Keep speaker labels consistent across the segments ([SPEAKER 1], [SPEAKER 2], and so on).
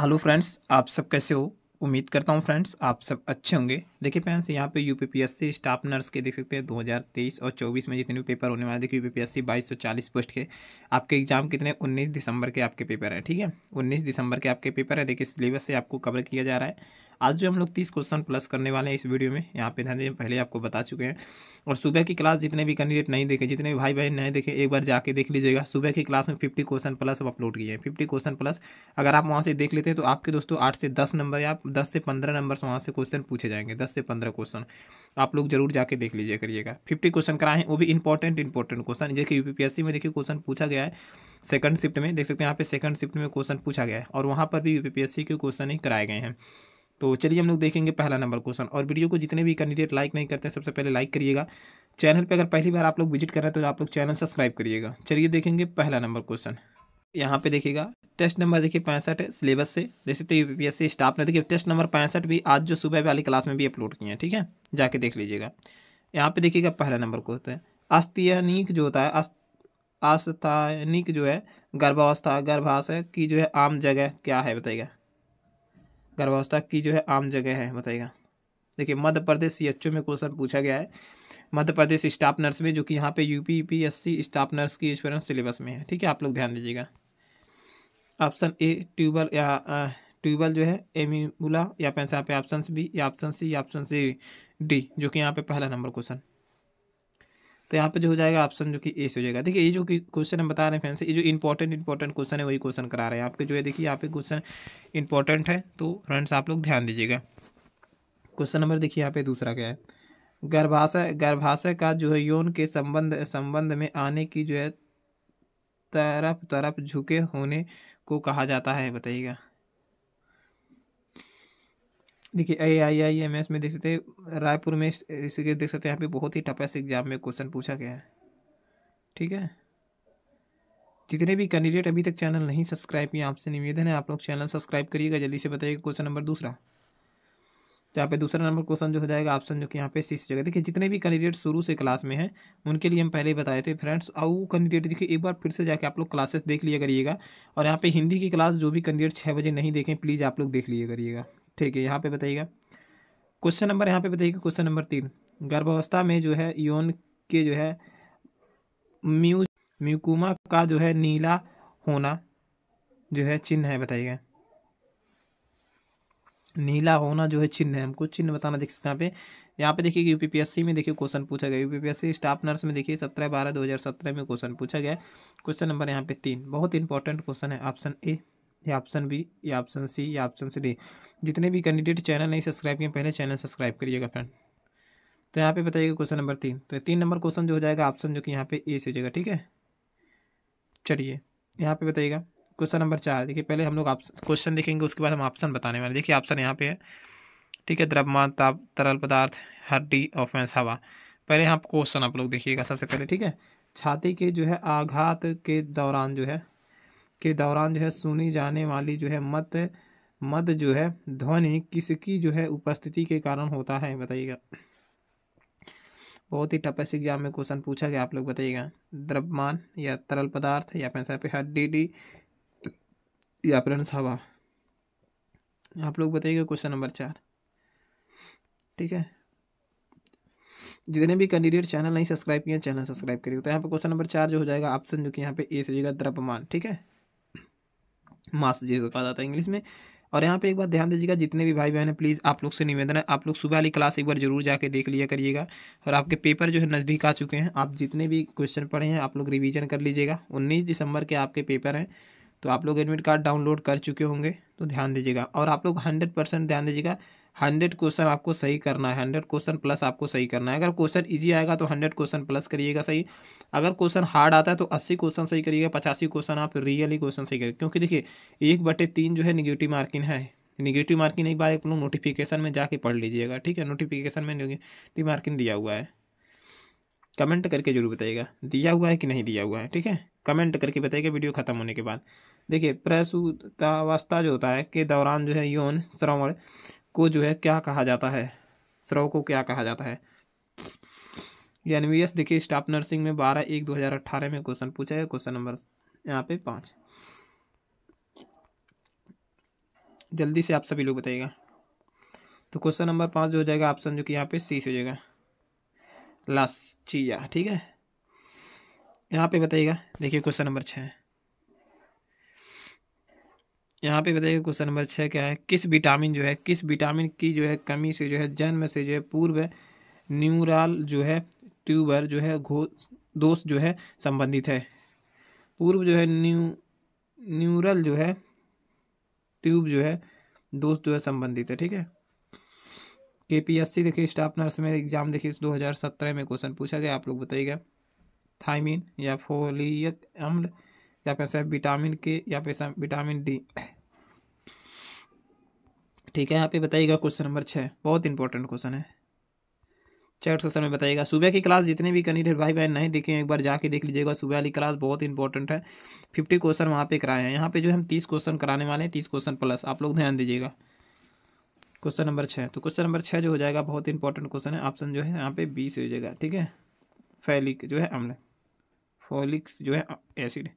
[SPEAKER 1] hello friends आप सब कैसे हो उम्मीद करता हूँ फ्रेंड्स आप सब अच्छे होंगे देखिए फ्रेंड्स यहाँ पे यूपीपीएससी स्टाफ नर्स के देख सकते हैं 2023 और 24 में जितने भी पेपर होने वाले देखिए यूपीपीएससी 2240 पोस्ट के आपके एग्जाम कितने 19 दिसंबर के आपके पेपर हैं ठीक है 19 दिसंबर के आपके पेपर है देखिए सिलेबस से आपको कवर किया जा रहा है आज जो हम लोग तीस क्वेश्चन प्लस करने वाले हैं इस वीडियो में यहाँ पे ध्यान दीजिए पहले आपको बता चुके हैं और सुबह की क्लास जितने भी कैंडिडेट नहीं देखे जितने भी भाई बहन नहीं देखे एक बार जाके देख लीजिएगा सुबह की क्लास में फिफ्टी क्वेश्चन प्लस हम अपलोड किए हैं फिफ्टी क्वेश्चन प्लस अगर आप वहाँ से देख लेते हैं तो आपके दोस्तों आठ से दस नंबर या दस से पंद्रह नंबर से वहाँ से क्वेश्चन पूछे जाएंगे दस से पंद्रह क्वेश्चन आप लोग जरूर जाके देख लीजिए करिएगा फिफ्टी क्वेश्चन कराएं वो भी इंपॉर्टेंट इंपॉर्टेंट क्वेश्चन जैसे यूपीपीएससी में देखिए क्वेश्चन पूछा गया है सेकंड शिफ्ट में देख सकते हैं यहाँ पे सेकंड शिफ्ट में क्वेश्चन पूछा गया है और वहाँ पर भी यूपीपीएससी के क्वेश्चन ही कराए गए हैं तो चलिए हम लोग देखेंगे पहला नंबर क्वेश्चन और वीडियो को जितने भी कैंडिडेट लाइक नहीं करते हैं सबसे पहले लाइक करिएगा चैनल पर अगर पहली बार आप लोग विजिट कर रहे हैं तो आप लोग चैनल सब्सक्राइब करिएगा चलिए देखेंगे पहला नंबर क्वेश्चन यहाँ पे देखिएगा टेस्ट नंबर देखिए पैंसठ है सिलेबस से जैसे तो यूपीएससी स्टाफ ने देखिए टेस्ट नंबर पैंसठ भी आज जो सुबह वाली क्लास में भी अपलोड किए हैं ठीक है जाके देख लीजिएगा यहाँ पे देखिएगा पहला नंबर को होता है अस्तियनिक जो होता है अस्थानिक जो है गर्भावस्था गर्भाशय की जो है आम जगह क्या है बताइएगा गर्भावस्था की जो है आम जगह है बताइएगा देखिए मध्य प्रदेश सी एच में क्वेश्चन पूछा गया है मध्य प्रदेश स्टाफ नर्स में जो कि यहाँ पे एस सी स्टाफ नर्स की एक्सपीरियंस सिलेबस में है ठीक है आप लोग ध्यान दीजिएगा ऑप्शन ए ट्यूबल या ट्यूबल जो है एमिबुला या पैसा पे ऑप्शन बी या ऑप्शन सी या ऑप्शन सी डी जो कि यहाँ पे पहला नंबर क्वेश्चन तो यहाँ पे जो हो जाएगा ऑप्शन जो कि ए से हो जाएगा देखिए ये जो क्वेश्चन हम बता रहे हैं फ्रेंड्स ये जो इंपॉर्टेंट इंपॉर्टेंट क्वेश्चन है वही क्वेश्चन करा रहे हैं आपके जो है देखिए यहाँ पे क्वेश्चन इंपॉर्टेंट है तो फ्रेंड्स आप लोग ध्यान दीजिएगा क्वेश्चन नंबर देखिए यहाँ पे दूसरा क्या है गर्भाशय गर्भाशय का जो है यौन के संबंध संबंध में आने की जो है तरफ तरफ झुके होने को कहा जाता है बताइएगा देखिए आई आई आई एम एस में देख सकते हैं रायपुर में इसके देख सकते हैं यहाँ पे बहुत ही टफेस्ट एग्जाम में क्वेश्चन पूछा गया है ठीक है जितने भी कैंडिडेट अभी तक चैनल नहीं सब्सक्राइब किया आपसे निवेदन है आप लोग चैनल सब्सक्राइब करिएगा जल्दी से बताइएगा क्वेश्चन नंबर दूसरा जहाँ तो यहाँ पे दूसरा नंबर क्वेश्चन जो हो जाएगा ऑप्शन जो कि यहाँ पे सीस जगह देखिए जितने भी कैंडिडेट शुरू से क्लास में हैं उनके लिए हम पहले बताए थे फ्रेंड्स और वो कैंडिडेट देखिए एक बार फिर से जाके आप लोग क्लासेस देख लिया करिएगा और यहाँ पे हिंदी की क्लास जो भी कैंडिडेट छः बजे नहीं देखें प्लीज़ आप लोग देख लिया करिएगा ठीक है यहाँ पे बताइएगा क्वेश्चन नंबर यहाँ पे बताइएगा क्वेश्चन नंबर तीन गर्भावस्था में जो है यौन के जो है म्यू म्यूकुमा का जो है नीला होना जो है चिन्ह है बताइएगा नीला होना जो है चिन्ह है हमको चिन्ह बताना देख सकते हैं यहाँ पे यहाँ पे देखिए यूपीपीएससी में देखिए क्वेश्चन पूछा गया यूपीपीएससी स्टाफ नर्स में देखिए सत्रह बारह दो हज़ार सत्रह में क्वेश्चन पूछा गया क्वेश्चन नंबर यहाँ पे तीन बहुत इंपॉर्टेंट क्वेश्चन है ऑप्शन ए या ऑप्शन बी या ऑप्शन सी या ऑप्शन सी डी जितने भी कैंडिडेट चैनल नहीं सब्सक्राइब किए पहले चैनल सब्सक्राइब करिएगा फ्रेंड तो यहाँ पे बताइएगा क्वेश्चन नंबर तीन तो तीन नंबर क्वेश्चन जो हो जाएगा ऑप्शन जो कि यहाँ पे ए से हो जाएगा ठीक है चलिए यहाँ पे बताइएगा क्वेश्चन नंबर चार देखिए पहले हम लोग क्वेश्चन देखेंगे उसके बाद हम ऑप्शन बताने वाले देखिए ऑप्शन यहाँ पे है ठीक है द्रव्यमान ताप तरल पदार्थ हड्डी और फैंस हवा पहले यहाँ क्वेश्चन आप लोग देखिएगा सबसे पहले ठीक है छाती के जो है आघात के दौरान जो है के दौरान जो है सुनी जाने वाली जो है मत मद जो है ध्वनि किसकी जो है उपस्थिति के कारण होता है बताइएगा बहुत ही टपस एग्जाम में क्वेश्चन पूछा गया आप लोग बताइएगा द्रव्यमान या तरल पदार्थ या फिर पे हड्डी डी या फिर हवा आप लोग बताइएगा क्वेश्चन नंबर चार ठीक है जितने भी कैंडिडेट चैनल नहीं सब्सक्राइब किए चैनल सब्सक्राइब करिए तो यहाँ पर क्वेश्चन नंबर चार जो हो जाएगा ऑप्शन जो कि यहाँ पे ए से जाएगा द्रव्यमान ठीक है मास जिसे कहा जाता है इंग्लिश में और यहाँ पे एक बार ध्यान दीजिएगा जितने भी भाई बहन हैं प्लीज़ आप लोग से निवेदन है आप लोग सुबह वाली क्लास एक बार जरूर जाके देख लिया करिएगा और आपके पेपर जो है नज़दीक आ चुके हैं आप जितने भी क्वेश्चन पढ़े हैं आप लोग रिवीजन कर लीजिएगा उन्नीस दिसंबर के आपके पेपर हैं तो आप लोग एडमिट कार्ड डाउनलोड कर चुके होंगे तो ध्यान दीजिएगा और आप लोग हंड्रेड परसेंट ध्यान दीजिएगा हंड्रेड क्वेश्चन आपको सही करना है हंड्रेड क्वेश्चन प्लस आपको सही करना है अगर क्वेश्चन इजी आएगा तो हंड्रेड क्वेश्चन प्लस करिएगा सही अगर क्वेश्चन हार्ड आता है तो अस्सी क्वेश्चन सही करिएगा पचासी क्वेश्चन आप रियली क्वेश्चन सही करिए क्योंकि देखिए एक बटे तीन जो है निगेटिव मार्किंग है निगेटिव मार्किंग एक बार एक लोग नोटिफिकेशन में जाके पढ़ लीजिएगा ठीक है नोटिफिकेशन में निगेटिव मार्किंग दिया हुआ है कमेंट करके जरूर बताइएगा दिया हुआ है कि नहीं दिया हुआ है ठीक है कमेंट करके बताइएगा वीडियो खत्म होने के बाद देखिए प्रसूतावस्था जो होता है के दौरान जो है यौन श्रवण को जो है क्या कहा जाता है श्रव को क्या कहा जाता है एन वी एस देखिए स्टाफ नर्सिंग में बारह एक दो हज़ार अट्ठारह में क्वेश्चन पूछा है क्वेश्चन नंबर यहाँ पे पाँच जल्दी से आप सभी लोग बताइएगा तो क्वेश्चन नंबर पाँच जो हो जाएगा ऑप्शन जो कि यहाँ पे सी से हो जाएगा लास्ट चिया ठीक है यहाँ पे बताइएगा देखिए क्वेश्चन नंबर छः यहाँ पे बताइए क्वेश्चन नंबर छः क्या है किस विटामिन जो है किस विटामिन की जो है कमी से जो है जन्म से जो है पूर्व न्यूराल जो है ट्यूबर जो है घो दोष जो है संबंधित है पूर्व जो है न्यू न्यूरल जो है ट्यूब जो है दोष जो है संबंधित है ठीक है के पी एस सी देखिए स्टाफ नर्स में एग्जाम देखिए दो हज़ार सत्रह में क्वेश्चन पूछा गया आप लोग बताइएगा थाइमिन या फोलियत अम्ल या फिर से विटामिन के या फिर विटामिन डी ठीक है यहाँ पे बताइएगा क्वेश्चन नंबर छः बहुत इंपॉर्टेंट क्वेश्चन है चैट सेशन में बताइएगा सुबह की क्लास जितने भी कनी भाई बहन नहीं देखे एक बार जाके देख लीजिएगा सुबह वाली क्लास बहुत इंपॉर्टेंट है फिफ्टी क्वेश्चन वहाँ पे कराए हैं यहाँ पे जो हम तीस क्वेश्चन कराने वाले हैं तीस क्वेश्चन प्लस आप लोग ध्यान दीजिएगा क्वेश्चन नंबर छः तो क्वेश्चन नंबर छः जो हो जाएगा बहुत इंपॉर्टेंट क्वेश्चन है ऑप्शन जो है यहाँ पे बीस हो जाएगा ठीक है फैलिक जो है अम्ल फॉलिक्स जो है एसिड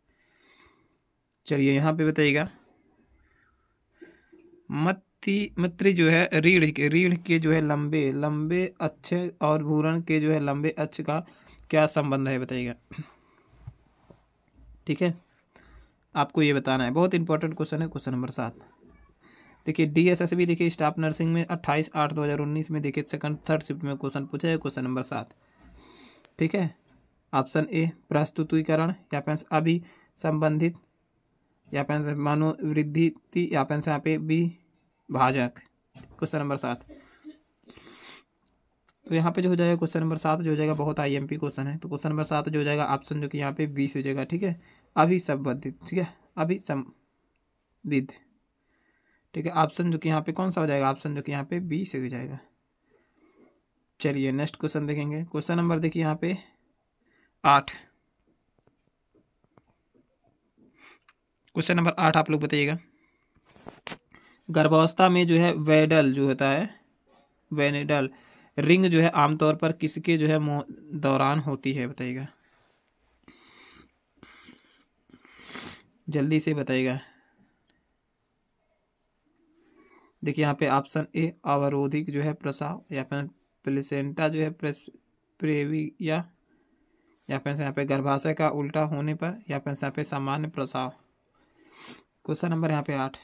[SPEAKER 1] चलिए यहाँ पे बताइएगा मत्ती मित्री जो है रीढ़ के रीढ़ के जो है लंबे लंबे अच्छे और भूरण के जो है लंबे अच्छ का क्या संबंध है बताइएगा ठीक है आपको ये बताना है बहुत इंपॉर्टेंट क्वेश्चन है क्वेश्चन नंबर सात देखिए डी एस एस बी देखिए स्टाफ नर्सिंग में अट्ठाईस आठ दो हज़ार उन्नीस में देखिए सेकंड थर्ड शिफ्ट में क्वेश्चन पूछा है क्वेश्चन नंबर सात ठीक है ऑप्शन ए प्रस्तुतिकरण या फिर अभी संबंधित या पेन से मनोवृद्धि या पेन से यहाँ पे भी भाजक क्वेश्चन नंबर सात तो यहाँ पे जो हो जाएगा क्वेश्चन नंबर सात जो हो जाएगा बहुत आईएमपी क्वेश्चन है तो क्वेश्चन नंबर सात जो हो जाएगा ऑप्शन जो कि यहाँ पे बीस हो जाएगा ठीक है अभी संबंधित ठीक है अभी संविध ठीक है ऑप्शन जो कि यहाँ पे कौन सा हो जाएगा ऑप्शन जो कि यहाँ पे बीस हो जाएगा चलिए नेक्स्ट क्वेश्चन देखेंगे क्वेश्चन नंबर देखिए यहाँ पे आठ क्वेश्चन नंबर आठ आप लोग बताइएगा गर्भावस्था में जो है वेडल जो होता है वेनेडल रिंग जो है आमतौर पर किसके जो है दौरान होती है बताइएगा जल्दी से बताइएगा देखिए यहाँ पे ऑप्शन ए अवरोधिक जो है प्रसाव या फिर प्लेसेंटा जो है प्रेस प्रेवी या या फिर यहाँ पे गर्भाशय का उल्टा होने पर या फिर यहाँ पे सामान्य प्रसाव क्वेश्चन नंबर यहाँ पे आठ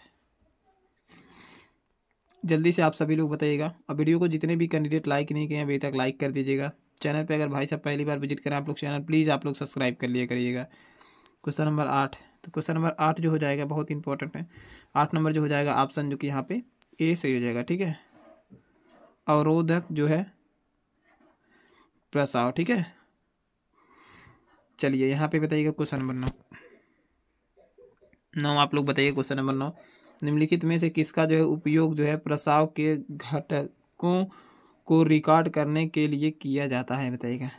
[SPEAKER 1] जल्दी से आप सभी लोग बताइएगा और वीडियो को जितने भी कैंडिडेट लाइक नहीं किए अभी तक लाइक कर दीजिएगा चैनल पे अगर भाई साहब पहली बार विजिट करें आप लोग चैनल प्लीज़ आप लोग सब्सक्राइब कर लिया करिएगा क्वेश्चन नंबर आठ तो क्वेश्चन नंबर आठ जो हो जाएगा बहुत इंपॉर्टेंट है आठ नंबर जो हो जाएगा ऑप्शन जो कि यहाँ पे ए सही हो जाएगा ठीक है अवरोधक जो है प्रसाव ठीक है चलिए यहाँ पे बताइएगा क्वेश्चन नंबर नौ नौ आप लोग बताइए क्वेश्चन नंबर नौ निम्नलिखित में से किसका जो है उपयोग जो है प्रसाव के घटकों को रिकॉर्ड करने के लिए किया जाता है बताइएगा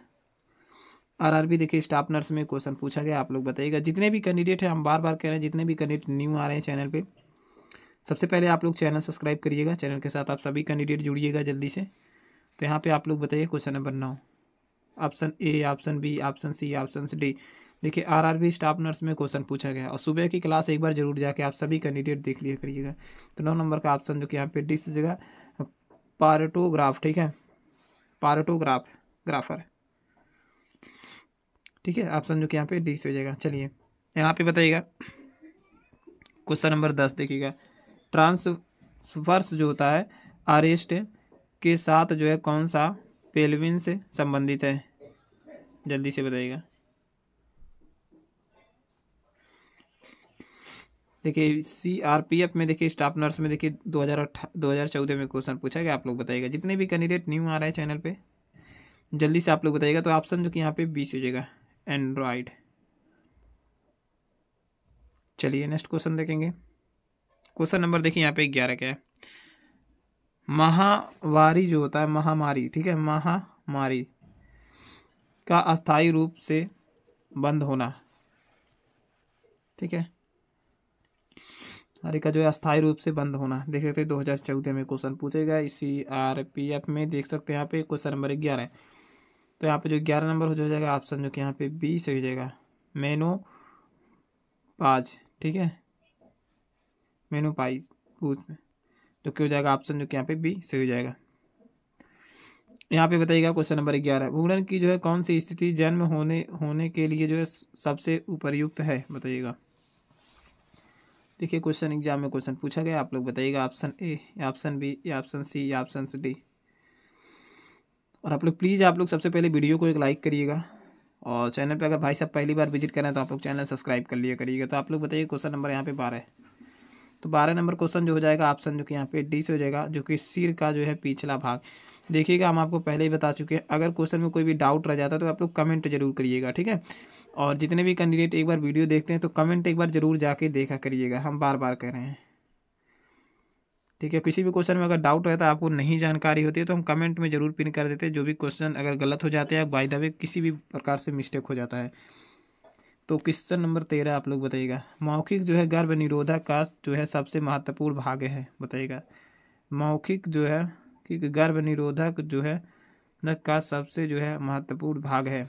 [SPEAKER 1] आरआरबी देखिए स्टाफ नर्स में क्वेश्चन पूछा गया आप लोग बताइएगा जितने भी कैंडिडेट हैं हम बार बार कह रहे हैं जितने भी कैंडिडेट न्यू आ रहे हैं चैनल पे सबसे पहले आप लोग चैनल सब्सक्राइब करिएगा चैनल के साथ आप सभी कैंडिडेट जुड़िएगा जल्दी से तो यहाँ पे आप लोग बताइए क्वेश्चन नंबर नौ option A option B option C option D देखिए आरआरबी स्टाफ नर्स में क्वेश्चन पूछा गया और सुबह की क्लास एक बार जरूर जाके आप सभी कैंडिडेट देख लिया करिएगा तो नौ नंबर का ऑप्शन जो कि यहाँ पे डिस जगह पार्टोग्राफ ठीक है पार्टोग्राफ ग्राफर ठीक है ऑप्शन जो कि यहाँ पे डिस हो जाएगा चलिए यहाँ पे बताइएगा क्वेश्चन नंबर दस देखिएगा ट्रांसवर्स जो होता है आरेस्ट के साथ जो है कौन सा पेलविन से संबंधित है जल्दी से बताइएगा देखिए सीआरपीएफ में देखिए स्टाफ नर्स में देखिए दो हज़ार दो हज़ार चौदह में क्वेश्चन पूछा गया आप लोग बताइएगा जितने भी कैंडिडेट न्यू आ रहा है चैनल पे जल्दी से आप लोग बताइएगा तो ऑप्शन जो कि यहाँ पे बीस हो जाएगा एंड्रॉयड चलिए नेक्स्ट क्वेश्चन देखेंगे क्वेश्चन नंबर देखिए यहाँ पे ग्यारह क्या है महावारी जो होता है महामारी ठीक है महामारी का अस्थायी रूप से बंद होना ठीक है का जो है अस्थायी रूप से बंद होना देख सकते हैं चौदह में क्वेश्चन पूछेगा इसी आर पी एफ में देख सकते हैं यहाँ पे क्वेश्चन नंबर ग्यारह तो यहाँ पे जो ग्यारह नंबर हो जाएगा ऑप्शन जो कि यहाँ पे बी सही हो जाएगा मेनो पाज ठीक है मेनो पाइज पूछ में तो क्या हो जाएगा ऑप्शन जो कि यहाँ पे बी सही हो जाएगा यहाँ पे बताइएगा क्वेश्चन नंबर ग्यारह भूगण की जो है कौन सी स्थिति जन्म होने होने के लिए जो है सबसे उपरयुक्त है बताइएगा देखिए क्वेश्चन एग्जाम में क्वेश्चन पूछा गया आप लोग बताइएगा ऑप्शन ए या ऑप्शन बी या ऑप्शन सी या ऑप्शन डी और आप लोग प्लीज़ आप लोग सबसे पहले वीडियो को एक लाइक करिएगा और चैनल पे अगर भाई साहब पहली बार विजिट करें तो आप लोग चैनल सब्सक्राइब कर लिया करिएगा तो आप लोग बताइए क्वेश्चन नंबर यहाँ पे बारह तो बारह नंबर क्वेश्चन जो हो जाएगा ऑप्शन जो कि यहाँ पे डी से हो जाएगा जो कि सिर का जो है पिछला भाग देखिएगा हम आपको पहले ही बता चुके हैं अगर क्वेश्चन में कोई भी डाउट रह जाता है तो आप लोग कमेंट जरूर करिएगा ठीक है और जितने भी कैंडिडेट एक बार वीडियो देखते हैं तो कमेंट एक बार ज़रूर जाके देखा करिएगा हम बार बार कह रहे हैं ठीक है किसी भी क्वेश्चन में अगर डाउट रहता है तो आपको नहीं जानकारी होती है तो हम कमेंट में ज़रूर पिन कर देते हैं जो भी क्वेश्चन अगर गलत हो जाते हैं बाई द वे किसी भी प्रकार से मिस्टेक हो जाता है तो क्वेश्चन नंबर तेरह आप लोग बताइएगा मौखिक जो है गर्भ निरोधक का जो है सबसे महत्वपूर्ण भाग है बताइएगा मौखिक जो है कि गर्भ निरोधक जो है का सबसे जो है महत्वपूर्ण भाग है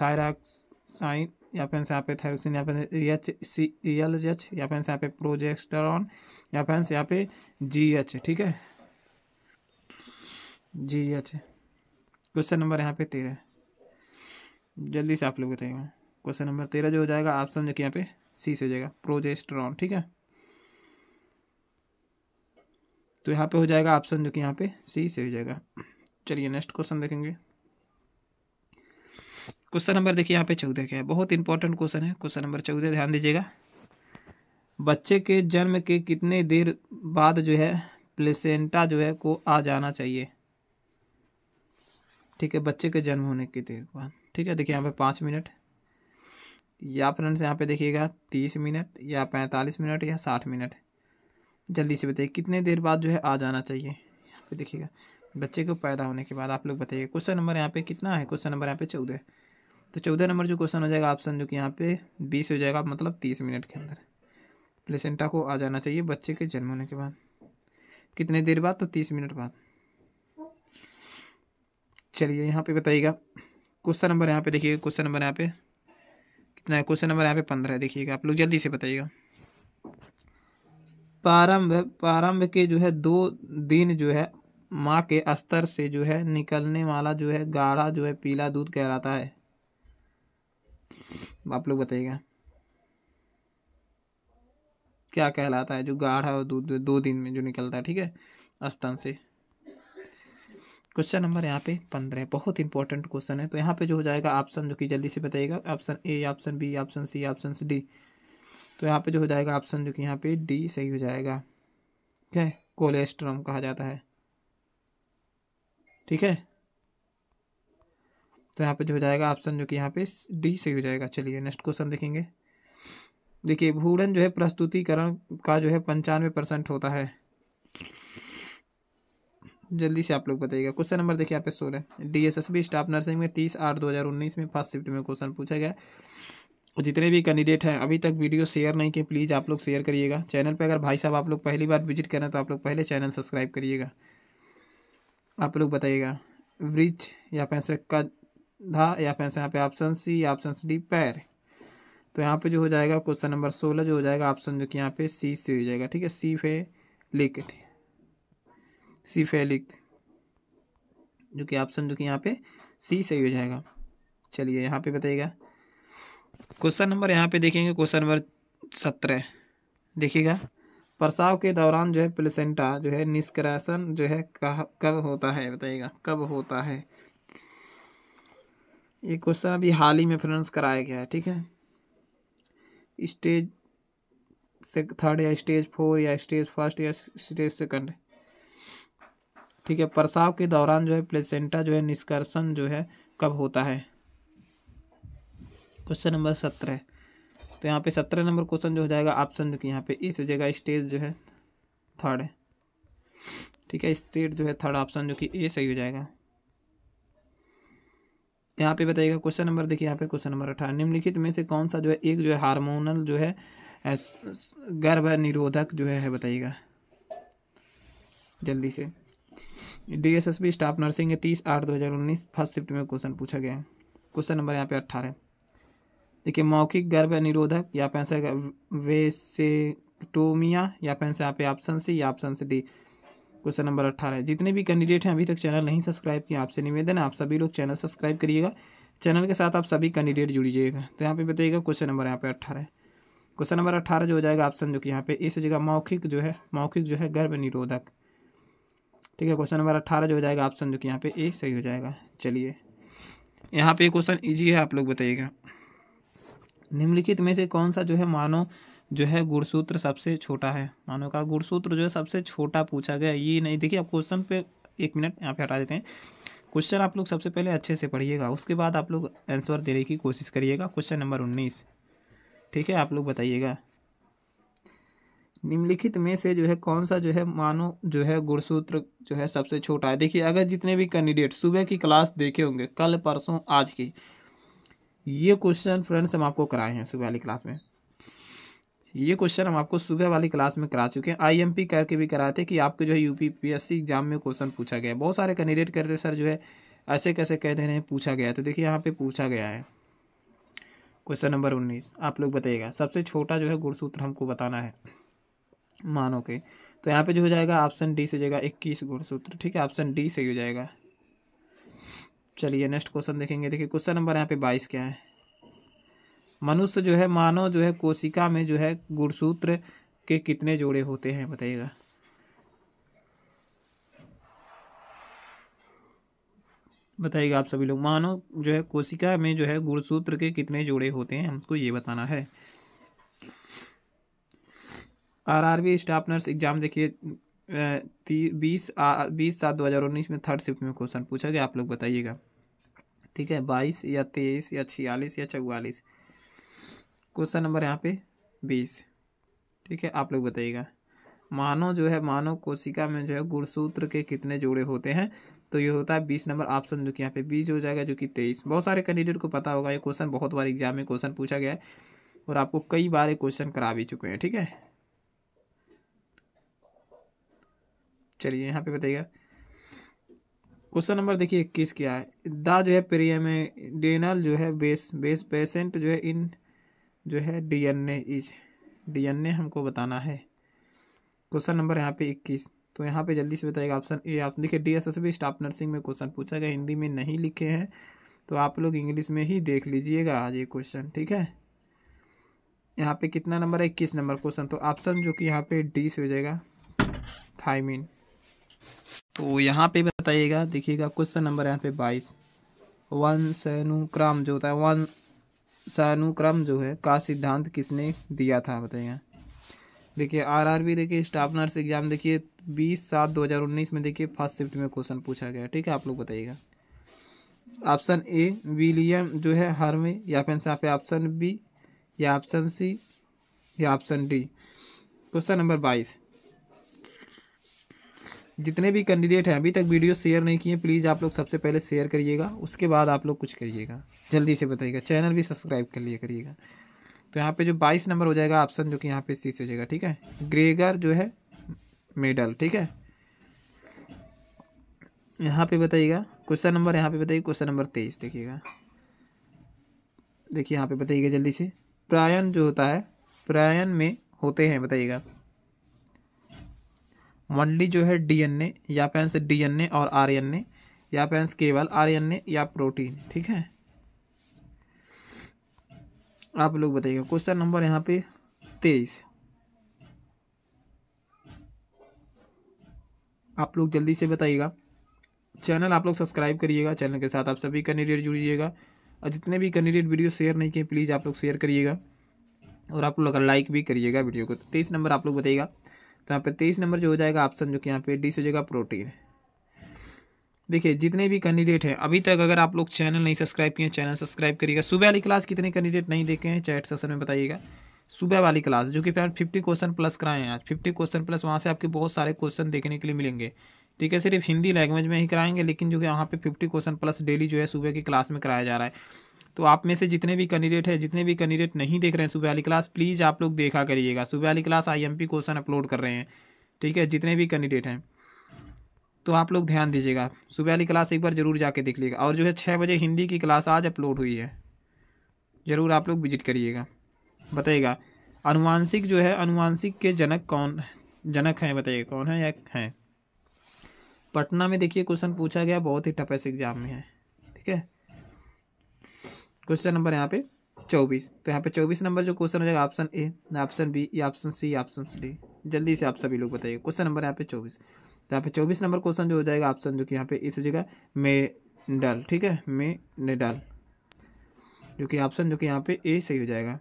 [SPEAKER 1] थायरॉक्साइन या पे यहाँ पे थायरोक्सिन यहाँ पे एच सी एल एच यहाँ पे यहाँ पे प्रोजेस्टरॉन या पे यहाँ पे जी एच ठीक है जी एच क्वेश्चन नंबर यहाँ पे तेरह जल्दी से आप लोग बताइए क्वेश्चन नंबर तेरह जो हो जाएगा आप समझो कि यहाँ पे सी से हो जाएगा प्रोजेस्ट्रॉन ठीक है तो यहाँ पे हो जाएगा ऑप्शन जो कि यहाँ पे सी से हो जाएगा चलिए नेक्स्ट क्वेश्चन देखेंगे क्वेश्चन नंबर देखिए यहाँ पे चौदह क्या है बहुत इंपॉर्टेंट क्वेश्चन है क्वेश्चन नंबर चौदह ध्यान दीजिएगा बच्चे के जन्म के कितने देर बाद जो है प्लेसेंटा जो है को आ जाना चाहिए ठीक है बच्चे के जन्म होने की देर बाद ठीक है देखिए यहाँ पे पाँच मिनट या फ्रेंड्स यहाँ पे देखिएगा तीस मिनट या पैंतालीस मिनट या साठ मिनट जल्दी से बताइए कितने देर बाद जो है आ जाना चाहिए यहाँ पे देखिएगा बच्चे को पैदा होने के बाद आप लोग बताइए क्वेश्चन नंबर यहाँ पे कितना है क्वेश्चन नंबर यहाँ पे चौदह तो चौदह नंबर जो क्वेश्चन हो जाएगा ऑप्शन जो कि यहाँ पे बीस हो जाएगा मतलब तीस मिनट के अंदर प्लेसेंटा को आ जाना चाहिए बच्चे के जन्म होने के बाद कितने देर बाद तो तीस मिनट बाद चलिए यहाँ पे बताइएगा क्वेश्चन नंबर यहाँ पे देखिएगा क्वेश्चन नंबर यहाँ पे कितना है क्वेश्चन नंबर यहाँ पे पंद्रह है देखिएगा आप लोग जल्दी से बताइएगा प्रारंभ प्रारंभ के जो है दो दिन जो है माँ के अस्तर से जो है निकलने वाला जो है गाढ़ा जो है पीला दूध कहलाता है आप लोग बताइएगा क्या कहलाता है जो गाढ़ा और दूध दो दिन में जो निकलता है ठीक है स्तन से क्वेश्चन नंबर यहाँ पे पंद्रह बहुत इंपॉर्टेंट क्वेश्चन है तो यहाँ पे जो हो जाएगा ऑप्शन जो कि जल्दी से बताइएगा option A option B option C option D तो यहाँ पे जो हो जाएगा ऑप्शन जो कि यहाँ पे डी सही हो जाएगा ठीक है कोलेस्ट्रॉम कहा जाता है ठीक है तो यहाँ पे जो हो जाएगा ऑप्शन जो कि यहाँ पे डी सही हो जाएगा चलिए नेक्स्ट क्वेश्चन देखेंगे देखिए भूड़न जो है प्रस्तुतिकरण का जो है पंचानवे परसेंट होता है जल्दी से आप लोग बताइएगा क्वेश्चन नंबर देखिए यहाँ पे सोलह बी स्टाफ नर्सिंग में तीस आठ दो हज़ार उन्नीस में फर्स्ट शिफ्ट में क्वेश्चन पूछा गया जितने भी कैंडिडेट हैं अभी तक वीडियो शेयर नहीं किए प्लीज़ आप लोग शेयर करिएगा चैनल पर अगर भाई साहब आप लोग पहली बार विजिट करें तो आप लोग पहले चैनल सब्सक्राइब करिएगा आप लोग बताइएगा वृक्ष या पैंसठ का धा या फिर यहाँ पे ऑप्शन सी या ऑप्शन डी पैर तो यहाँ पे जो हो जाएगा क्वेश्चन नंबर सोलह जो हो जाएगा ऑप्शन जो कि यहाँ पे सी से हो जाएगा ठीक है सी फे लिक सी फे लिक जो कि ऑप्शन जो कि यहाँ पे सी से हो जाएगा चलिए यहाँ पे बताइएगा क्वेश्चन नंबर यहाँ पे देखेंगे क्वेश्चन नंबर सत्रह देखिएगा प्रसाव के दौरान जो है प्लेसेंटा जो है निष्क्रासन जो है कब होता है बताइएगा कब होता है ये क्वेश्चन अभी हाल ही में फ्रेंड्स कराया गया है ठीक है स्टेज से थर्ड या स्टेज फोर या स्टेज फर्स्ट या स्टेज सेकंड ठीक है प्रसाव के दौरान जो है प्लेसेंटा जो है निष्कर्षण जो है कब होता है क्वेश्चन नंबर सत्रह तो यहाँ पे सत्रह नंबर क्वेश्चन जो हो जाएगा ऑप्शन जो कि यहाँ पे इस जगह स्टेज जो है थर्ड है ठीक है स्टेट जो है थर्ड ऑप्शन जो कि ए सही हो जाएगा यहाँ पे बताइएगा क्वेश्चन नंबर देखिए यहाँ पे क्वेश्चन नंबर अठारह निम्नलिखित में से कौन सा जो है एक जो है हार्मोनल जो है गर्भ निरोधक जो है, बताइएगा जल्दी से डीएसएसबी स्टाफ नर्सिंग है तीस आठ दो हज़ार उन्नीस फर्स्ट शिफ्ट में क्वेश्चन पूछा गया है क्वेश्चन नंबर यहाँ पे अट्ठारह देखिए मौखिक गर्भ निरोधक या पैंसा वेसेटोमिया या पैंसा यहाँ पे ऑप्शन सी या option C D question number अट्ठारह जितने भी कैंडिडेट हैं अभी तक चैनल नहीं सब्सक्राइब किया आपसे निवेदन है आप सभी लोग चैनल सब्सक्राइब करिएगा चैनल के साथ आप सभी कैंडिडेट जुड़िएगा तो यहाँ पे बताइएगा क्वेश्चन नंबर यहाँ पे अट्ठारह क्वेश्चन नंबर अट्ठारह जो हो जाएगा ऑप्शन जो कि यहाँ पे इस जगह मौखिक जो है मौखिक जो है गर्भ निरोधक ठीक है क्वेश्चन नंबर अट्ठारह जो हो जाएगा ऑप्शन जो कि यहाँ पे ए सही हो जाएगा चलिए यहाँ पे क्वेश्चन ईजी है आप लोग बताइएगा निम्नलिखित में से कौन सा जो है मानव जो है गुणसूत्र सबसे छोटा है मानव का गुणसूत्र जो है सबसे छोटा पूछा गया ये नहीं देखिए आप क्वेश्चन पे एक मिनट यहाँ पे हटा देते हैं क्वेश्चन आप लोग सबसे पहले अच्छे से पढ़िएगा उसके बाद आप लोग आंसर देने की कोशिश करिएगा क्वेश्चन नंबर उन्नीस ठीक है आप लोग बताइएगा निम्नलिखित में से जो है कौन सा जो है मानो जो है गुणसूत्र जो है सबसे छोटा है देखिए अगर जितने भी कैंडिडेट सुबह की क्लास देखे होंगे कल परसों आज की ये क्वेश्चन फ्रेंड्स हम आपको कराए हैं सुबह वाली क्लास में ये क्वेश्चन हम आपको सुबह वाली क्लास में करा चुके हैं आईएमपी करके भी कराते कि आपके जो है यूपीपीएससी एग्जाम में क्वेश्चन पूछा गया है बहुत सारे कैंडिडेट करते सर जो है ऐसे कैसे कह दे रहे हैं पूछा गया है तो देखिए यहाँ पे पूछा गया है क्वेश्चन नंबर उन्नीस आप लोग बताइएगा सबसे छोटा जो है गुणसूत्र हमको बताना है मानो के तो यहाँ पे जो हो जाएगा ऑप्शन डी से जाएगा इक्कीस गुणसूत्र ठीक है ऑप्शन डी से हो जाएगा चलिए नेक्स्ट क्वेश्चन देखेंगे देखिए क्वेश्चन नंबर यहाँ पे बाईस क्या है मनुष्य जो है मानव जो है कोशिका में जो है गुणसूत्र के कितने जोड़े होते हैं बताइएगा बताइएगा आप सभी लोग मानव जो है कोशिका में जो है गुणसूत्र के कितने जोड़े होते हैं हमको ये बताना है आरआरबी स्टाफ नर्स एग्जाम देखिए बीस बीस सात दो हज़ार उन्नीस में थर्ड शिफ्ट में क्वेश्चन पूछा गया आप लोग बताइएगा ठीक है बाईस या तेईस या छियालीस या चौवालीस क्वेश्चन नंबर यहाँ पे बीस ठीक है आप लोग बताइएगा मानव जो है मानव कोशिका में जो है गुणसूत्र के कितने जोड़े होते हैं तो ये होता है बीस नंबर ऑप्शन जो कि यहाँ पे बीस हो जाएगा जो कि तेईस बहुत सारे कैंडिडेट को पता होगा ये क्वेश्चन बहुत बार एग्जाम में क्वेश्चन पूछा गया है और आपको कई बार ये क्वेश्चन करा भी चुके हैं ठीक है चलिए यहाँ पे बताइएगा क्वेश्चन नंबर देखिए इक्कीस क्या है द जो है पेरियमेडेनल जो है बेस बेस पेशेंट जो है इन जो है डीएनए इज डीएनए हमको बताना है क्वेश्चन नंबर यहाँ पे इक्कीस तो यहाँ पे जल्दी से बताइएगा ऑप्शन ए आप देखिए D S S B staff nursing में क्वेश्चन पूछा गया हिंदी में नहीं लिखे हैं तो आप लोग इंग्लिश में ही देख लीजिएगा आज ये क्वेश्चन ठीक है यहाँ पे कितना नंबर है इक्कीस नंबर क्वेश्चन तो ऑप्शन जो कि यहाँ पे डी से हो जाएगा थाइमिन तो यहाँ पे बताइएगा देखिएगा क्वेश्चन नंबर यहाँ पे बाईस वन सेनुक्राम जो होता है वन सानुक्रम जो है का सिद्धांत किसने दिया था बताइए देखिए आरआरबी देखिए स्टाफ नर्स एग्जाम देखिए बीस सात दो हज़ार उन्नीस में देखिए फर्स्ट शिफ्ट में क्वेश्चन पूछा गया ठीक है आप लोग बताइएगा ऑप्शन ए विलियम जो है में या फिर यहाँ पे ऑप्शन बी या ऑप्शन सी या ऑप्शन डी क्वेश्चन नंबर बाईस जितने भी कैंडिडेट हैं अभी तक वीडियो शेयर नहीं किए प्लीज़ आप लोग सबसे पहले शेयर करिएगा उसके बाद आप लोग कुछ करिएगा जल्दी से बताइएगा चैनल भी सब्सक्राइब कर लिया करिएगा तो यहाँ पे जो बाईस नंबर हो जाएगा ऑप्शन जो कि यहाँ पे सी से हो जाएगा ठीक है ग्रेगर जो है मेडल ठीक है यहाँ पे बताइएगा क्वेश्चन नंबर यहाँ पे बताइए क्वेश्चन नंबर तेईस देखिएगा देखिए यहाँ पे बताइएगा जल्दी से प्रायन जो होता है प्रायन में होते हैं बताइएगा ओनली जो है डीएनए या पेंस डीएनए और आरएनए या पेंस केवल आरएनए या प्रोटीन ठीक है आप लोग बताइएगा क्वेश्चन नंबर यहाँ पे तेईस आप लोग जल्दी से बताइएगा चैनल आप लोग सब्सक्राइब करिएगा चैनल के साथ आप सभी कैंडिडेट जुड़िएगा और जितने भी कैंडिडेट वीडियो शेयर नहीं किए प्लीज़ आप लोग शेयर करिएगा और आप लोग अगर लाइक भी करिएगा वीडियो को तो तेईस नंबर आप लोग बताइएगा तो यहाँ पर तेईस नंबर जो हो जाएगा ऑप्शन जो कि यहाँ पे डी से हो जाएगा प्रोटीन देखिए जितने भी कैंडिडेट हैं अभी तक अगर आप लोग चैनल नहीं सब्सक्राइब किए चैनल सब्सक्राइब करिएगा सुबह वाली क्लास कितने कैंडिडेट नहीं देखे हैं चैट सेशन में बताइएगा सुबह वाली क्लास जो कि फिर फिफ्टी क्वेश्चन प्लस कराए हैं आज फिफ्टी क्वेश्चन प्लस वहाँ से आपके बहुत सारे क्वेश्चन देखने के लिए मिलेंगे ठीक है सिर्फ हिंदी लैंग्वेज में ही कराएंगे लेकिन जो कि यहाँ पे फिफ्टी क्वेश्चन प्लस डेली जो है सुबह की क्लास में कराया जा रहा है तो आप में से जितने भी कैंडिडेट है जितने भी कैंडिडेट नहीं देख रहे हैं सुबह वाली क्लास प्लीज़ आप लोग देखा करिएगा सुबह वाली क्लास आई क्वेश्चन अपलोड कर रहे हैं ठीक है जितने भी कैंडिडेट हैं तो आप लोग ध्यान दीजिएगा सुबह वाली क्लास एक बार ज़रूर जाके देख लीजिएगा और जो है छः बजे हिंदी की क्लास आज अपलोड हुई है ज़रूर आप लोग विजिट करिएगा बताइएगा अनुवांशिक जो है अनुवांशिक के जनक कौन जनक हैं बताइए कौन है या हैं पटना में देखिए क्वेश्चन पूछा गया बहुत ही टफ एग्जाम में है ठीक है क्वेश्चन नंबर यहाँ पे चौबीस तो यहाँ पे चौबीस नंबर जो क्वेश्चन हो जाएगा ऑप्शन ए ऑप्शन बी या ऑप्शन सी ऑप्शन डी जल्दी से आप सभी लोग बताइए क्वेश्चन नंबर यहाँ पे चौबीस तो यहाँ पे चौबीस नंबर क्वेश्चन जो हो जाएगा ऑप्शन जो कि यहाँ पे इस जगह मेडल ठीक है मेडल जो कि ऑप्शन जो कि यहाँ पे ए सही हो जाएगा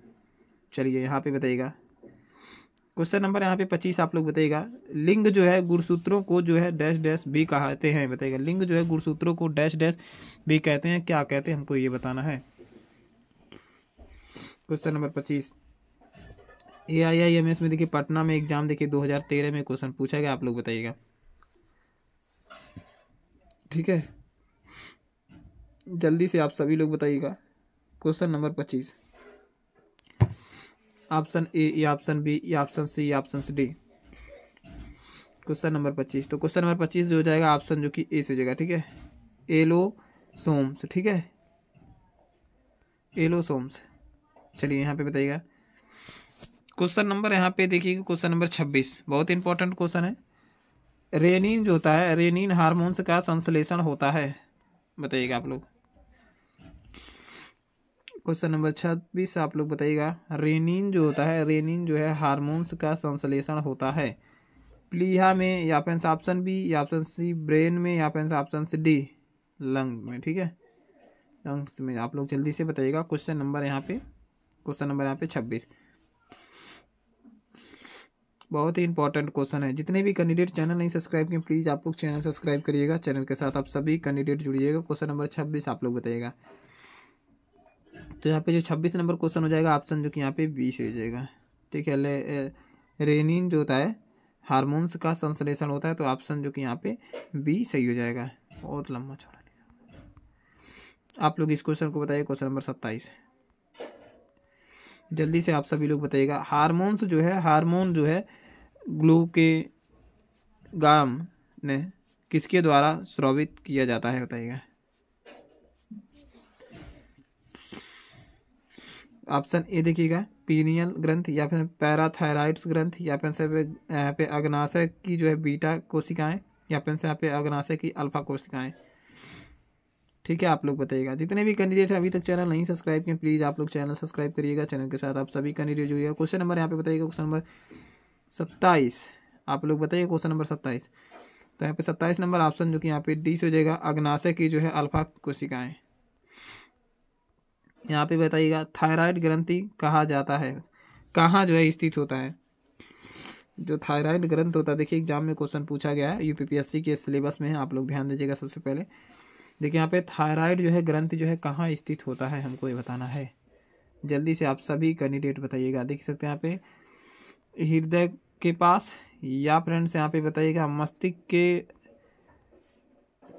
[SPEAKER 1] चलिए यहाँ पे बताइएगा क्वेश्चन नंबर यहाँ पे पच्चीस आप लोग बताइएगा लिंग जो है गुणसूत्रों को जो है डैश डैश बी कहते हैं बताइएगा लिंग जो है गुणसूत्रों को डैश डैश बी कहते हैं क्या कहते हैं हमको ये बताना है क्वेश्चन नंबर पच्चीस ए आई आई एम एस में देखिए पटना में एग्जाम देखिए 2013 में क्वेश्चन पूछा गया आप लोग बताइएगा ठीक है जल्दी से आप सभी लोग बताइएगा क्वेश्चन नंबर पच्चीस ऑप्शन ए या ऑप्शन बी या ऑप्शन सी या ऑप्शन डी क्वेश्चन नंबर पच्चीस तो क्वेश्चन नंबर पच्चीस जो हो जाएगा ऑप्शन जो कि ए से हो जाएगा ठीक है एलो सोम्स ठीक है एलो सोम्स चलिए यहाँ पे बताइएगा क्वेश्चन नंबर यहाँ पे देखिए क्वेश्चन नंबर छब्बीस बहुत इंपॉर्टेंट क्वेश्चन है रेनिन जो होता है रेनिन हारमोन्स का संश्लेषण होता है बताइएगा आप लोग क्वेश्चन नंबर छब्बीस आप लोग बताइएगा रेनिन जो होता है रेनिन जो है हारमोन्स का संश्लेषण होता है प्लीहा में या फिर ऑप्शन बी या ऑप्शन सी ब्रेन में या फिर ऑप्शन सी डी लंग में ठीक है लंग्स में आप लोग जल्दी से बताइएगा क्वेश्चन नंबर यहाँ पे क्वेश्चन नंबर यहाँ पे छब्बीस बहुत ही इंपॉर्टेंट क्वेश्चन है जितने भी कैंडिडेट चैनल नहीं सब्सक्राइब किए प्लीज़ आप लोग चैनल सब्सक्राइब करिएगा चैनल के साथ आप सभी कैंडिडेट जुड़िएगा क्वेश्चन नंबर छब्बीस आप लोग बताइएगा तो यहाँ पे जो छब्बीस नंबर क्वेश्चन हो जाएगा ऑप्शन जो कि यहाँ पे बीस हो जाएगा ठीक है रेनिन जो होता है हारमोन्स का संश्लेषण होता है तो ऑप्शन जो कि यहाँ पे बी सही हो जाएगा बहुत लंबा छोड़ा आप लोग इस क्वेश्चन को बताइए क्वेश्चन नंबर सत्ताईस है जल्दी से आप सभी लोग बताइएगा हारमोन्स जो है हारमोन जो है ग्लू के गाम ने किसके द्वारा स्रावित किया जाता है बताइएगा ऑप्शन ए देखिएगा पीनियल ग्रंथ या फिर पैराथायराइड्स ग्रंथ या फिर से यहाँ पे अग्नाशय की जो है बीटा कोशिकाएं या फिर से यहाँ पे अग्नाशय की अल्फा कोशिकाएं ठीक है आप लोग बताइएगा जितने भी कैंडिडेट हैं अभी तक चैनल नहीं सब्सक्राइब किए प्लीज़ आप लोग चैनल सब्सक्राइब करिएगा चैनल के साथ आप सभी कैंडिडेट जुड़िएगा क्वेश्चन नंबर यहाँ पे बताइएगा क्वेश्चन नंबर सत्ताईस आप लोग बताइए क्वेश्चन नंबर सत्ताईस तो यहाँ पे सत्ताईस नंबर ऑप्शन जो कि यहाँ पे डी से हो जाएगा अग्नाशय की जो है अल्फा कोशिकाएं यहाँ पे बताइएगा थायराइड ग्रंथि कहा जाता है कहाँ जो है स्थित होता है जो थायराइड ग्रंथ होता है देखिए एग्जाम में क्वेश्चन पूछा गया है यूपीपीएससी के सिलेबस में है आप लोग ध्यान दीजिएगा सबसे पहले देखिए यहाँ पे थायराइड जो है ग्रंथ जो है कहाँ स्थित होता है हमको ये बताना है जल्दी से आप सभी कैंडिडेट बताइएगा देख सकते हैं यहाँ पे हृदय के पास या फ्रेंड्स यहाँ पे बताइएगा मस्तिष्क के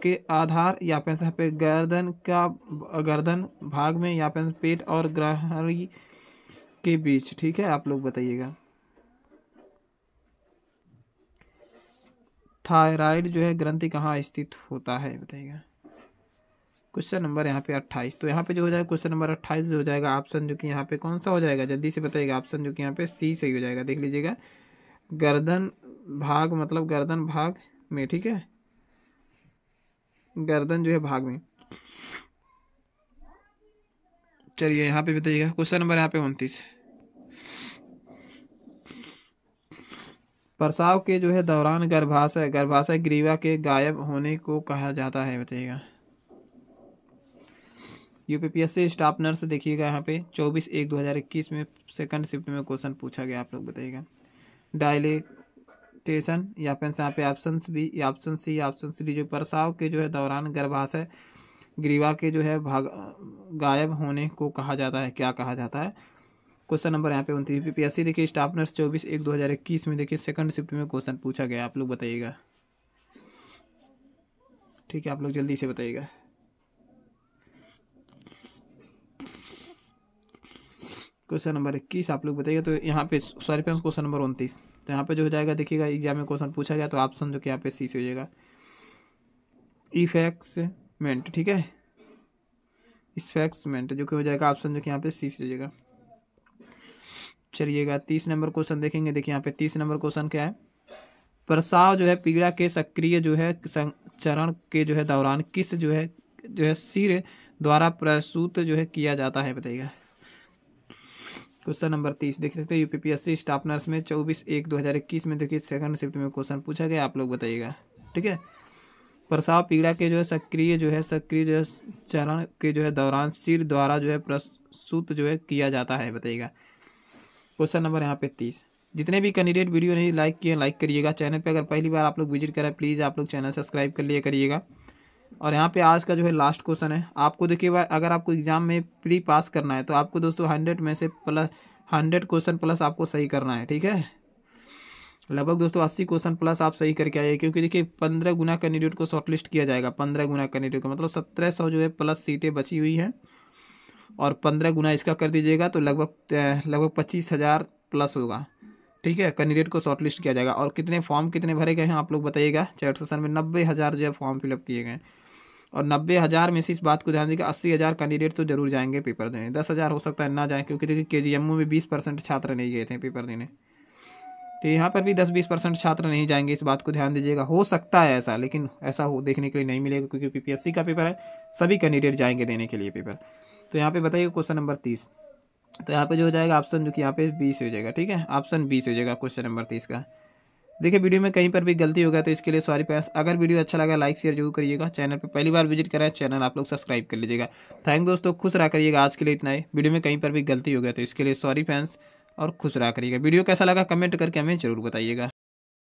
[SPEAKER 1] के आधार या फिर यहाँ पे गर्दन का गर्दन भाग में या फिर पेट और ग्रहरी के बीच ठीक है आप लोग बताइएगा थायराइड जो है ग्रंथि कहाँ स्थित होता है बताइएगा क्वेश्चन नंबर यहाँ पे अट्ठाईस तो यहाँ पे जो हो जाएगा क्वेश्चन नंबर अट्ठाईस जो हो जाएगा ऑप्शन जो कि यहाँ पे कौन सा हो जाएगा जल्दी से बताइएगा ऑप्शन जो कि यहाँ पे सी सही हो जाएगा देख लीजिएगा गर्दन भाग मतलब गर्दन भाग में ठीक है गर्दन जो है भाग में चलिए यहाँ पे बताइएगा क्वेश्चन नंबर यहाँ पे उनतीस प्रसाव के जो है दौरान गर्भाशय गर्भाशय ग्रीवा के गायब होने को कहा जाता है बताइएगा यूपीपीएससी स्टाफ नर्स देखिएगा यहाँ पे 24 एक 2021 में सेकंड शिफ्ट में क्वेश्चन पूछा गया आप लोग बताइएगा डायलेटेशन या फिर यहाँ पे ऑप्शन बी या option C option option D जो प्रसाव के जो है दौरान गर्भाशय ग्रीवा के जो है भाग गायब होने को कहा जाता है क्या कहा जाता है क्वेश्चन नंबर यहाँ पे उनतीस पी देखिए स्टाफ नर्स चौबीस एक दो हज़ार इक्कीस में देखिए सेकंड शिफ्ट में क्वेश्चन पूछा गया आप लोग बताइएगा ठीक है आप लोग जल्दी से बताइएगा क्वेश्चन नंबर इक्कीस आप लोग बताइए तो यहाँ पे सॉरी फ्रेंड्स क्वेश्चन नंबर उनतीस तो यहाँ पे जो हो जाएगा देखिएगा एग्जाम में क्वेश्चन पूछा गया तो आप समझो कि यहाँ पे सी से हो जाएगा इफेक्समेंट ठीक है इफेक्समेंट जो कि हो जाएगा आप समझो कि यहाँ पे सी से हो जाएगा चलिएगा तीस नंबर क्वेश्चन देखेंगे देखिए यहाँ पे तीस नंबर क्वेश्चन क्या है प्रसाव जो है पीड़ा के सक्रिय जो है चरण के जो है दौरान किस जो है जो है सिर द्वारा प्रसूत जो है किया जाता है बताइएगा क्वेश्चन नंबर तीस देख सकते हैं यूपीपीएससी स्टाफ नर्स में चौबीस एक दो हज़ार इक्कीस में देखिए सेकंड शिफ्ट में क्वेश्चन पूछा गया आप लोग बताइएगा ठीक है प्रसाव पीड़ा के जो है सक्रिय जो है सक्रिय जो है चरण के जो है दौरान सिर द्वारा जो है प्रस्तुत जो है किया जाता है बताइएगा क्वेश्चन नंबर यहाँ पे तीस जितने भी कैंडिडेट वीडियो नहीं लाइक किए लाइक करिएगा चैनल पर अगर पहली बार आप लोग विजिट करें प्लीज़ आप लोग चैनल सब्सक्राइब कर लिया करिएगा और यहाँ पे आज का जो है लास्ट क्वेश्चन है आपको देखिए भाई अगर आपको एग्ज़ाम में प्री पास करना है तो आपको दोस्तों हंड्रेड में से प्लस हंड्रेड क्वेश्चन प्लस आपको सही करना है ठीक है लगभग दोस्तों अस्सी क्वेश्चन प्लस आप सही करके आइए क्योंकि देखिए पंद्रह गुना कैंडिडेट को शॉर्टलिस्ट किया जाएगा पंद्रह गुना कैंडिडेट को मतलब सत्रह सौ जो है प्लस सीटें बची हुई हैं और पंद्रह गुना इसका कर दीजिएगा तो लगभग लगभग पच्चीस हज़ार प्लस होगा ठीक है कैंडिडेट को शॉर्टलिस्ट किया जाएगा और कितने फॉर्म कितने भरे गए हैं आप लोग बताइएगा चैट सेशन में नब्बे हज़ार जो है फॉर्म फिलअप किए गए और नब्बे हज़ार में से इस बात को ध्यान देगा अस्सी हज़ार कैंडिडेट तो जरूर जाएंगे पेपर देने दस हज़ार हो सकता है ना जाए क्योंकि देखिए के जी एम में बीस परसेंट छात्र नहीं गए थे पेपर देने तो यहाँ पर भी दस बीस परसेंट छात्र नहीं जाएंगे इस बात को ध्यान दीजिएगा हो सकता है ऐसा लेकिन ऐसा हो देखने के लिए नहीं मिलेगा क्योंकि पी का पेपर है सभी कैंडिडेट जाएंगे देने के लिए पेपर तो यहाँ पर बताइए क्वेश्चन नंबर तीस तो यहाँ पे जो हो जाएगा ऑप्शन जो कि यहाँ पे बी से हो जाएगा ठीक है ऑप्शन बी से हो जाएगा क्वेश्चन नंबर तीस का देखिए वीडियो में कहीं पर भी गलती होगा तो इसके लिए सॉरी पैस अगर वीडियो अच्छा लगा लाइक शेयर जरूर करिएगा चैनल पर पहली बार विजिट करें चैनल आप लोग सब्सक्राइब कर लीजिएगा थैंक दोस्तों खुश रहा करिएगा आज के लिए इतना ही वीडियो में कहीं पर भी गलती गया तो इसके लिए सॉरी फैंस और खुश रहा करिएगा वीडियो कैसा लगा कमेंट करके हमें जरूर बताइएगा